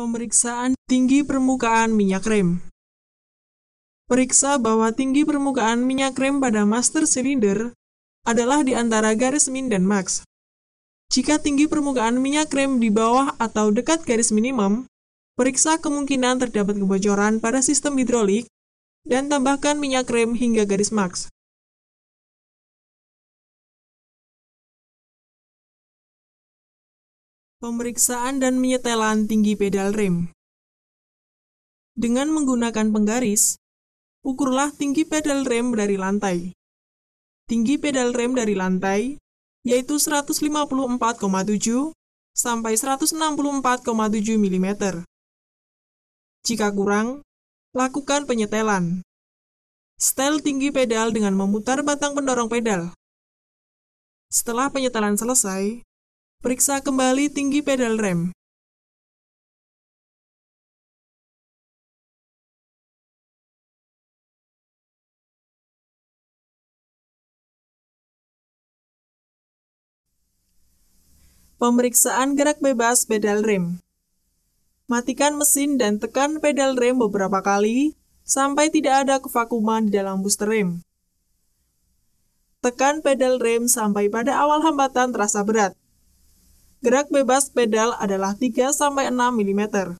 Pemeriksaan tinggi permukaan minyak rem. Periksa bahwa tinggi permukaan minyak rem pada master silinder adalah di antara garis min dan max. Jika tinggi permukaan minyak rem di bawah atau dekat garis minimum, periksa kemungkinan terdapat kebocoran pada sistem hidrolik dan tambahkan minyak rem hingga garis max. Pemeriksaan dan menyetelan tinggi pedal rem. Dengan menggunakan penggaris, ukurlah tinggi pedal rem dari lantai. Tinggi pedal rem dari lantai yaitu 154,7 sampai 164,7 mm. Jika kurang, lakukan penyetelan. Setel tinggi pedal dengan memutar batang pendorong pedal. Setelah penyetelan selesai, Periksa kembali tinggi pedal rem. Pemeriksaan gerak bebas pedal rem. Matikan mesin dan tekan pedal rem beberapa kali sampai tidak ada kevakuman di dalam booster rem. Tekan pedal rem sampai pada awal hambatan terasa berat. Gerak bebas pedal adalah 3-6 mm.